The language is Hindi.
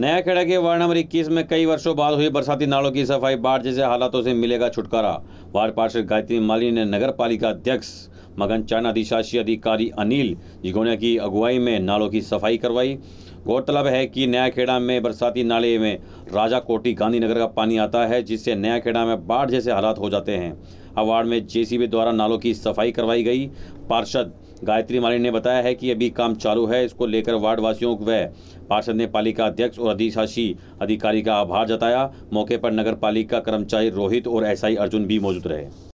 नया खेड़ा के वार्ड नंबर इक्कीस में कई वर्षों बाद हुई बरसाती नालों की सफाई बाढ़ जैसे हालातों से मिलेगा छुटकारा वार्ड पार्षद गायत्री माली ने नगर पालिका अध्यक्ष मगन चंद अधिशासी अधिकारी अनिल जिगोनिया की अगुवाई में नालों की सफाई करवाई गौरतलब है कि नया खेड़ा में बरसाती नाले में राजा कोटी गांधीनगर का पानी आता है जिससे नया खेड़ा में बाढ़ जैसे हालात हो जाते हैं अवार्ड में जेसीबी द्वारा नालों की सफाई करवाई गई पार्षद गायत्री माली ने बताया है कि अभी काम चालू है इसको लेकर वार्ड वासियों व पार्षद ने पालिका अध्यक्ष और अधिशासी अधिकारी का आभार जताया मौके पर नगर पालिका कर्मचारी रोहित और एसआई अर्जुन भी मौजूद रहे